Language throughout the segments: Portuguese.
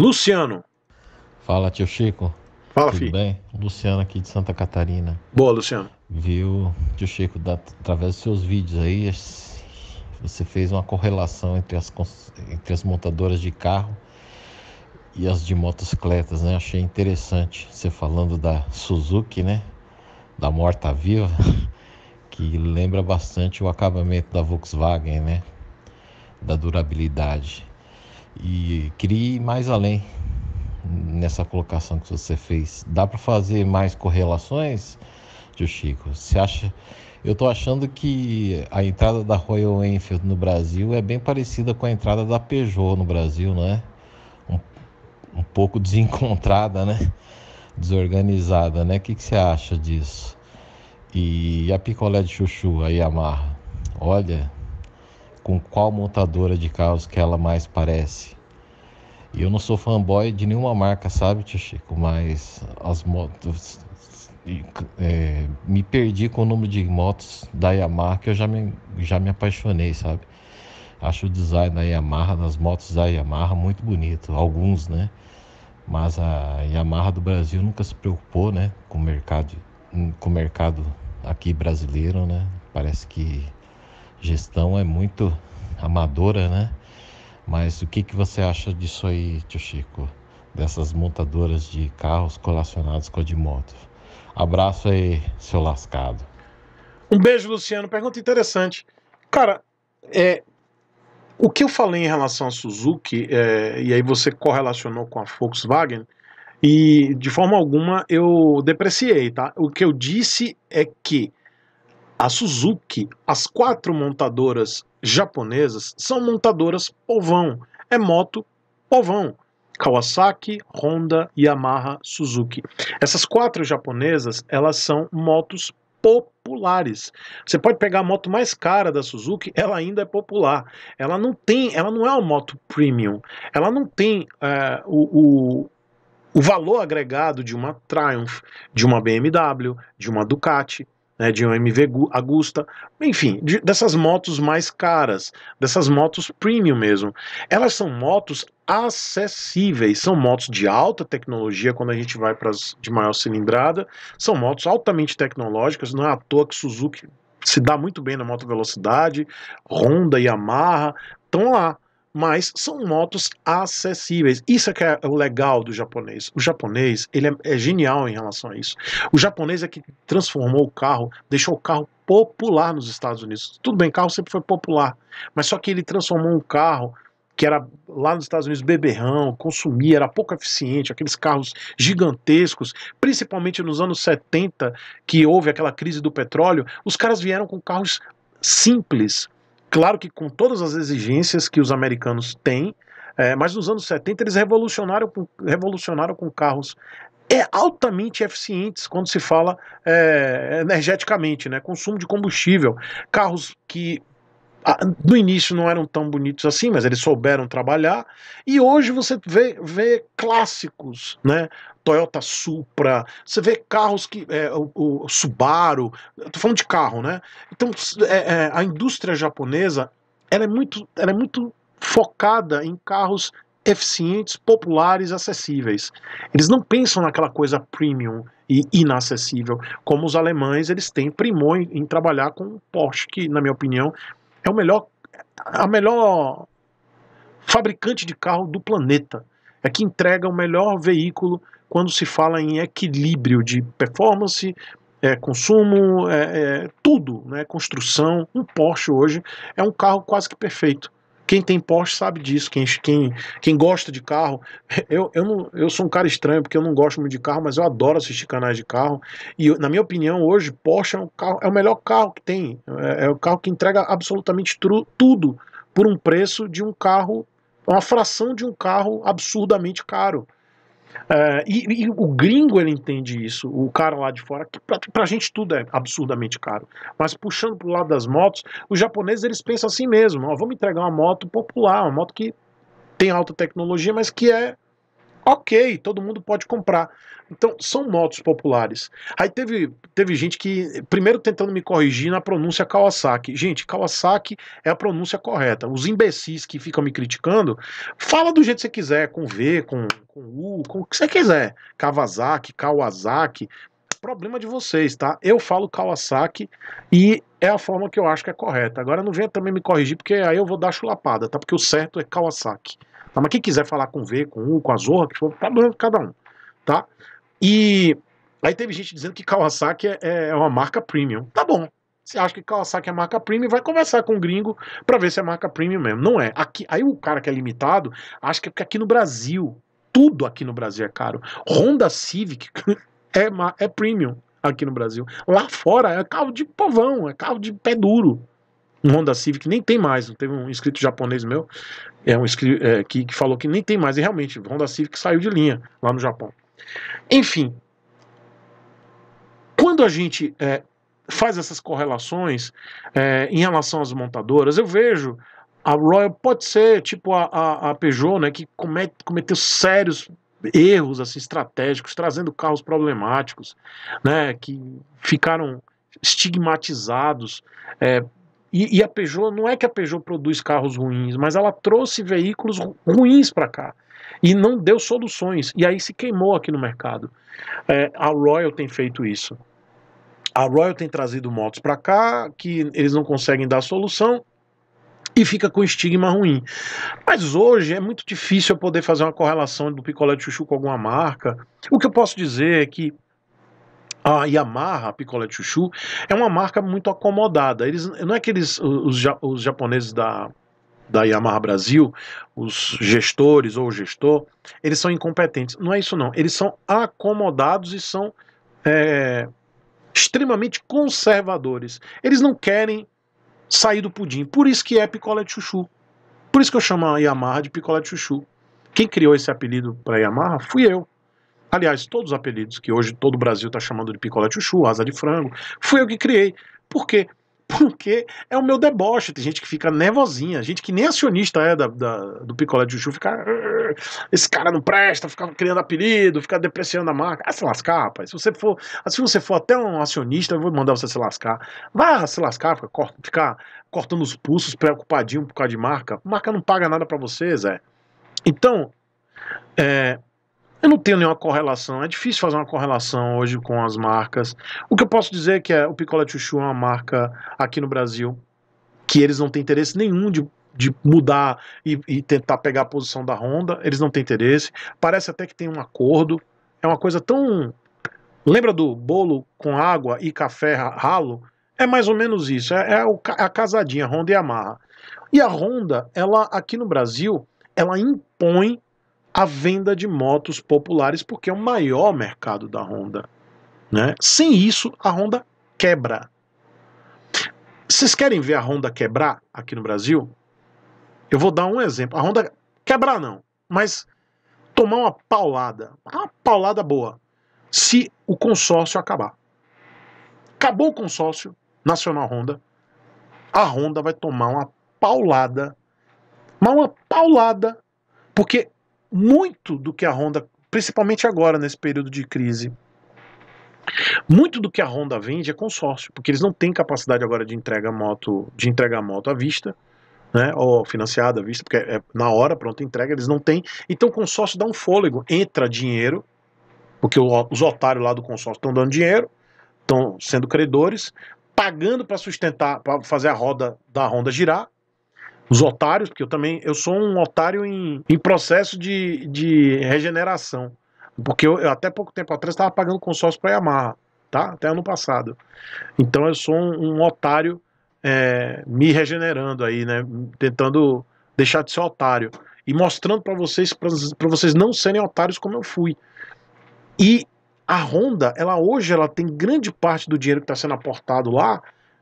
Luciano. Fala, tio Chico. Fala, Tudo filho. bem? Luciano aqui de Santa Catarina. Boa, Luciano. Viu, tio Chico, da, através dos seus vídeos aí, você fez uma correlação entre as, entre as montadoras de carro e as de motocicletas, né? Achei interessante você falando da Suzuki, né? Da morta viva, que lembra bastante o acabamento da Volkswagen, né? Da durabilidade e crie mais além nessa colocação que você fez. Dá para fazer mais correlações, Tio Chico? Você acha? Eu estou achando que a entrada da Royal Enfield no Brasil é bem parecida com a entrada da Peugeot no Brasil, é? Um, um pouco desencontrada, né? Desorganizada, né? O que, que você acha disso? E a picolé de chuchu, a Yamaha? Olha, com qual montadora de carros que ela mais parece. E eu não sou fanboy de nenhuma marca, sabe, tio Chico? Mas as motos. É, me perdi com o número de motos da Yamaha que eu já me, já me apaixonei, sabe? Acho o design da Yamaha, das motos da Yamaha, muito bonito. Alguns, né? Mas a Yamaha do Brasil nunca se preocupou, né? Com o mercado, com o mercado aqui brasileiro, né? Parece que gestão é muito amadora, né? Mas o que, que você acha disso aí, tio Chico? Dessas montadoras de carros colacionados com a de moto. Abraço aí, seu lascado. Um beijo, Luciano. Pergunta interessante. Cara, é, o que eu falei em relação à Suzuki, é, e aí você correlacionou com a Volkswagen, e de forma alguma eu depreciei, tá? O que eu disse é que a Suzuki, as quatro montadoras japonesas, são montadoras povão. É moto povão. Kawasaki, Honda, Yamaha, Suzuki. Essas quatro japonesas, elas são motos populares. Você pode pegar a moto mais cara da Suzuki, ela ainda é popular. Ela não tem, ela não é uma moto premium. Ela não tem é, o, o o valor agregado de uma Triumph, de uma BMW, de uma Ducati né, de um MV Agusta, enfim, de, dessas motos mais caras, dessas motos premium mesmo. Elas são motos acessíveis, são motos de alta tecnologia quando a gente vai para as de maior cilindrada, são motos altamente tecnológicas, não é à toa que Suzuki se dá muito bem na moto velocidade, Honda e Yamaha estão lá, mas são motos acessíveis. Isso é que é o legal do japonês. O japonês, ele é, é genial em relação a isso. O japonês é que transformou o carro, deixou o carro popular nos Estados Unidos. Tudo bem, carro sempre foi popular, mas só que ele transformou um carro que era lá nos Estados Unidos beberrão, consumia, era pouco eficiente, aqueles carros gigantescos, principalmente nos anos 70, que houve aquela crise do petróleo, os caras vieram com carros simples, Claro que com todas as exigências que os americanos têm, é, mas nos anos 70 eles revolucionaram, revolucionaram com carros é, altamente eficientes quando se fala é, energeticamente, né? consumo de combustível. Carros que ah, no início não eram tão bonitos assim, mas eles souberam trabalhar. E hoje você vê, vê clássicos, né? Toyota Supra, você vê carros que. É, o, o, Subaru, estou falando de carro, né? Então é, é, a indústria japonesa ela é, muito, ela é muito focada em carros eficientes, populares, acessíveis. Eles não pensam naquela coisa premium e inacessível, como os alemães, eles têm primor em, em trabalhar com um Porsche, que na minha opinião é o melhor, a melhor fabricante de carro do planeta. É que entrega o melhor veículo quando se fala em equilíbrio de performance, é, consumo, é, é, tudo, né? construção. Um Porsche hoje é um carro quase que perfeito. Quem tem Porsche sabe disso, quem, quem, quem gosta de carro. Eu, eu, não, eu sou um cara estranho, porque eu não gosto muito de carro, mas eu adoro assistir canais de carro. E, na minha opinião, hoje, Porsche é, um carro, é o melhor carro que tem. É, é o carro que entrega absolutamente tru, tudo por um preço de um carro, uma fração de um carro absurdamente caro. Uh, e, e, o gringo ele entende isso, o cara lá de fora, que pra, pra gente tudo é absurdamente caro. Mas puxando pro lado das motos, os japoneses eles pensam assim mesmo: ó, vamos entregar uma moto popular, uma moto que tem alta tecnologia, mas que é ok, todo mundo pode comprar. Então, são motos populares. Aí teve, teve gente que, primeiro tentando me corrigir na pronúncia Kawasaki. Gente, Kawasaki é a pronúncia correta. Os imbecis que ficam me criticando, fala do jeito que você quiser, com V, com, com U, com o que você quiser. Kawasaki, Kawasaki. É problema de vocês, tá? Eu falo Kawasaki e é a forma que eu acho que é correta. Agora não venha também me corrigir, porque aí eu vou dar chulapada, tá? Porque o certo é Kawasaki. Tá? Mas quem quiser falar com V, com U, com a Zorra, que for, tá cada um. Tá? E aí teve gente dizendo que Kawasaki é, é, é uma marca premium. Tá bom. Você acha que Kawasaki é marca premium, vai conversar com o gringo para ver se é marca premium mesmo. Não é. Aqui, aí o cara que é limitado acha que é porque aqui no Brasil, tudo aqui no Brasil é caro. Honda Civic é, é premium aqui no Brasil. Lá fora é carro de povão, é carro de pé duro um Honda Civic nem tem mais. Teve um inscrito japonês meu é um é, que, que, falou que nem tem mais. E realmente, o Honda Civic saiu de linha lá no Japão. Enfim, quando a gente é, faz essas correlações é, em relação às montadoras, eu vejo a Royal pode ser tipo a, a, a Peugeot, né, que comete, cometeu sérios erros assim estratégicos, trazendo carros problemáticos, né, que ficaram estigmatizados é, e, e a Peugeot, não é que a Peugeot produz carros ruins, mas ela trouxe veículos ruins para cá e não deu soluções. E aí se queimou aqui no mercado. É, a Royal tem feito isso. A Royal tem trazido motos para cá que eles não conseguem dar solução e fica com estigma ruim. Mas hoje é muito difícil eu poder fazer uma correlação do picolé de chuchu com alguma marca. O que eu posso dizer é que a Yamaha, a Picolé Chuchu, é uma marca muito acomodada. Eles, não é que eles, os, os japoneses da, da Yamaha Brasil, os gestores ou o gestor, eles são incompetentes. Não é isso não. Eles são acomodados e são é, extremamente conservadores. Eles não querem sair do pudim. Por isso que é Picolé Chuchu. Por isso que eu chamo a Yamaha de Picolé Chuchu. Quem criou esse apelido para Yamaha fui eu. Aliás, todos os apelidos que hoje todo o Brasil está chamando de picolé chuchu, asa de frango, fui eu que criei. Por quê? Porque é o meu deboche. Tem gente que fica nervosinha, gente que nem acionista é da, da do picolé de chuchu, fica. Ah, esse cara não presta, fica criando apelido, fica depreciando a marca. Ah, se lascar, rapaz. Se você for, se você for até um acionista, eu vou mandar você se lascar. Vá se lascar, fica, corta, ficar cortando os pulsos, preocupadinho por causa de marca. Marca não paga nada para você, Zé. Então, é, eu não tenho nenhuma correlação. É difícil fazer uma correlação hoje com as marcas. O que eu posso dizer é que é, o Picolé Chuchu é uma marca aqui no Brasil que eles não têm interesse nenhum de, de mudar e, e tentar pegar a posição da Honda. Eles não têm interesse. Parece até que tem um acordo. É uma coisa tão. Lembra do bolo com água e café ralo? É mais ou menos isso. É, é a casadinha, Honda e Yamaha. E a Honda, ela aqui no Brasil, ela impõe a venda de motos populares, porque é o maior mercado da Honda. Né? Sem isso, a Honda quebra. Vocês querem ver a Honda quebrar aqui no Brasil? Eu vou dar um exemplo. A Honda quebrar não, mas tomar uma paulada, uma paulada boa, se o consórcio acabar. Acabou o consórcio Nacional Honda, a Honda vai tomar uma paulada, mas uma paulada, porque muito do que a Honda, principalmente agora nesse período de crise, muito do que a Honda vende é consórcio, porque eles não têm capacidade agora de entregar moto, de entregar moto à vista, né, ou financiada à vista, porque é, é na hora pronta entrega, eles não têm. Então o consórcio dá um fôlego, entra dinheiro, porque os otários lá do consórcio estão dando dinheiro, estão sendo credores, pagando para sustentar, para fazer a roda da Honda girar, os otários, porque eu também eu sou um otário em, em processo de, de regeneração. Porque eu, eu até pouco tempo atrás estava pagando consórcio para Yamaha, tá? Até ano passado. Então eu sou um, um otário é, me regenerando aí, né? Tentando deixar de ser otário e mostrando para vocês para vocês não serem otários como eu fui. E a Honda, ela hoje ela tem grande parte do dinheiro que está sendo aportado lá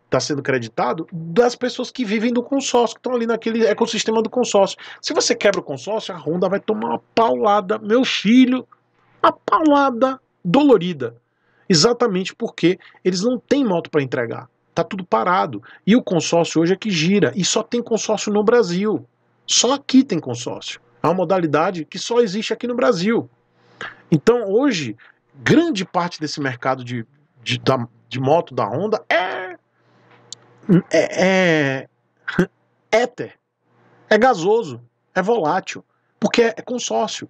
está sendo creditado das pessoas que vivem do consórcio, que estão ali naquele ecossistema do consórcio. Se você quebra o consórcio, a Honda vai tomar uma paulada, meu filho, uma paulada dolorida. Exatamente porque eles não têm moto para entregar. Tá tudo parado. E o consórcio hoje é que gira. E só tem consórcio no Brasil. Só aqui tem consórcio. É uma modalidade que só existe aqui no Brasil. Então hoje, grande parte desse mercado de, de, da, de moto da Honda é é, é éter, é gasoso, é volátil, porque é, é, consórcio.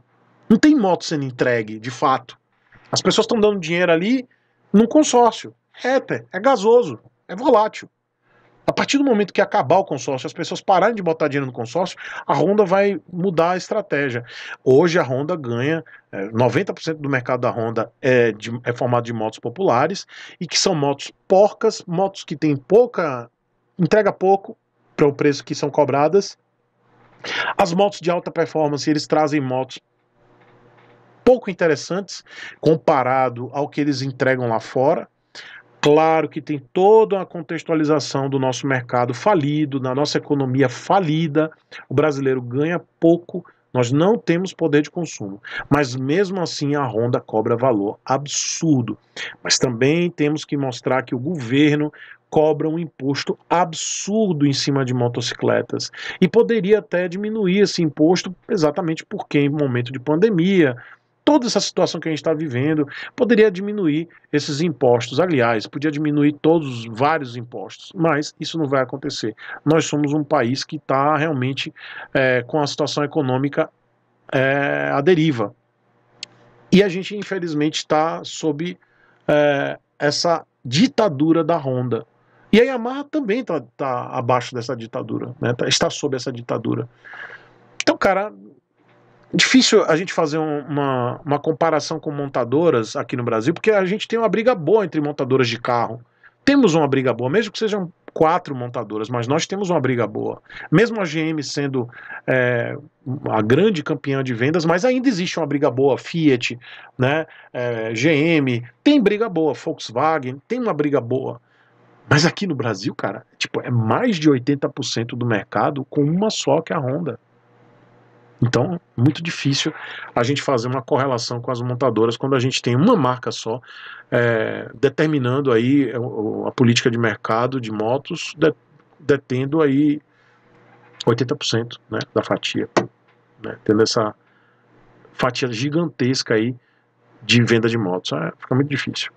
Não tem moto sendo entregue, de fato. As pessoas estão dando dinheiro ali num consórcio. É éter, é gasoso, é volátil. A partir do momento que acabar o consórcio, as pessoas pararem de botar dinheiro no consórcio, a Honda vai mudar a estratégia. Hoje a Honda ganha, é, eh, 90% do mercado da Honda é, de, é formado de motos populares e que são motos porcas, motos que têm pouca. entrega pouco para o preço que são cobradas. As motos de alta performance, eles trazem motos pouco interessantes comparado ao que eles entregam lá fora. Claro que tem toda uma contextualização do nosso mercado falido, da nossa economia falida. O brasileiro ganha pouco, nós não temos poder de consumo. Mas mesmo assim a Honda cobra valor absurdo. Mas também temos que mostrar que o governo cobra um imposto absurdo em cima de motocicletas. E poderia até diminuir esse imposto exatamente porque em momento de pandemia toda essa situação que a gente está vivendo, poderia diminuir esses impostos. Aliás, podia diminuir todos vários impostos, mas isso não vai acontecer. Nós somos um país que está realmente é, com a situação econômica é, à deriva. E a gente, infelizmente, está sob é, essa ditadura da Honda. E a Yamaha também está tá abaixo dessa ditadura, né? Tá, está sob essa ditadura. Então, cara, Difícil a gente fazer uma, uma comparação com montadoras aqui no Brasil, porque a gente tem uma briga boa entre montadoras de carro. Temos uma briga boa, mesmo que sejam quatro montadoras, mas nós temos uma briga boa. Mesmo a GM sendo é, a grande campeã de vendas, mas ainda existe uma briga boa. Fiat, né, é, GM, tem briga boa. Volkswagen tem uma briga boa. Mas aqui no Brasil, cara, tipo, é mais de 80% do mercado com uma só que é a Honda. Então, muito difícil a gente fazer uma correlação com as montadoras quando a gente tem uma marca só é, determinando aí é, a política de mercado de motos, de, detendo aí 80% né, da fatia, né, tendo essa fatia gigantesca aí de venda de motos. É, fica muito difícil.